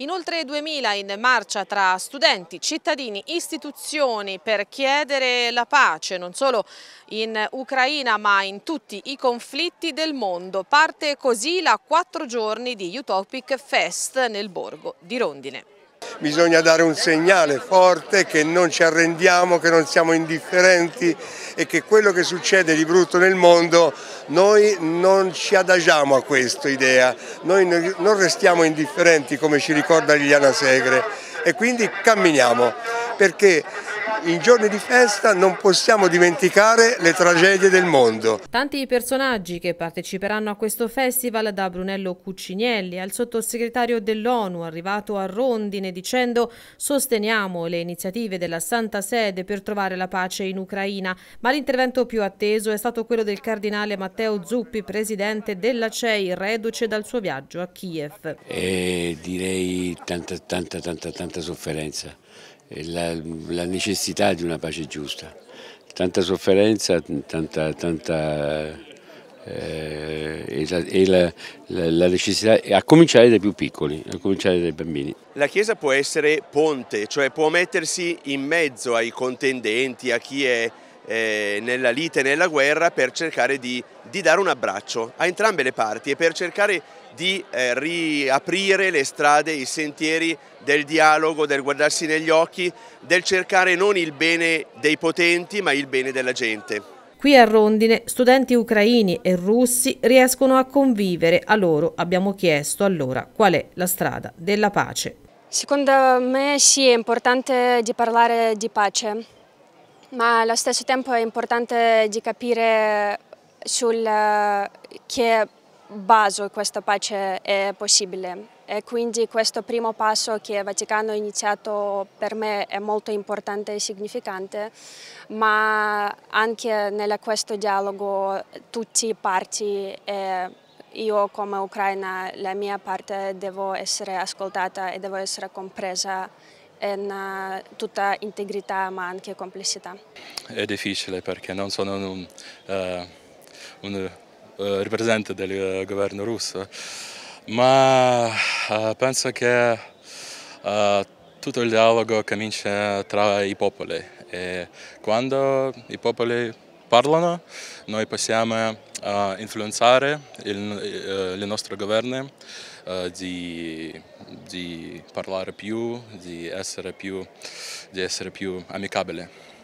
In oltre 2000 in marcia tra studenti, cittadini, istituzioni per chiedere la pace non solo in Ucraina ma in tutti i conflitti del mondo. Parte così la quattro giorni di Utopic Fest nel borgo di Rondine bisogna dare un segnale forte che non ci arrendiamo, che non siamo indifferenti e che quello che succede di brutto nel mondo noi non ci adagiamo a questa idea, noi non restiamo indifferenti come ci ricorda Liliana Segre e quindi camminiamo perché in giorni di festa non possiamo dimenticare le tragedie del mondo. Tanti personaggi che parteciperanno a questo festival, da Brunello Cuccinielli al sottosegretario dell'ONU arrivato a Rondine dicendo sosteniamo le iniziative della Santa Sede per trovare la pace in Ucraina, ma l'intervento più atteso è stato quello del cardinale Matteo Zuppi, presidente della CEI, reduce dal suo viaggio a Kiev. E eh, direi tanta, tanta, tanta, tanta sofferenza la, la necessità di una pace giusta. Tanta sofferenza, tanta, tanta eh, e, la, la, la, necessità, a cominciare dai più piccoli, a cominciare dai bambini. La Chiesa può essere ponte, cioè può mettersi in mezzo ai contendenti, a chi è eh, nella lite, nella guerra, per cercare di di dare un abbraccio a entrambe le parti e per cercare di eh, riaprire le strade, i sentieri del dialogo, del guardarsi negli occhi, del cercare non il bene dei potenti ma il bene della gente. Qui a Rondine studenti ucraini e russi riescono a convivere, a loro abbiamo chiesto allora qual è la strada della pace. Secondo me sì, è importante di parlare di pace, ma allo stesso tempo è importante di capire sul eh, che baso questa pace è possibile. E quindi questo primo passo che il Vaticano ha iniziato per me è molto importante e significante, ma anche in questo dialogo tutti i parti e io come Ucraina la mia parte devo essere ascoltata e devo essere compresa in eh, tutta integrità ma anche complessità. È difficile perché non sono un... Uh un eh, rappresentante del eh, governo russo, ma eh, penso che tutto il dialogo comincia tra i popoli e quando i popoli parlano noi possiamo influenzare il, il nostro governo di, di, parlare più, di essere più, di essere più amicabili.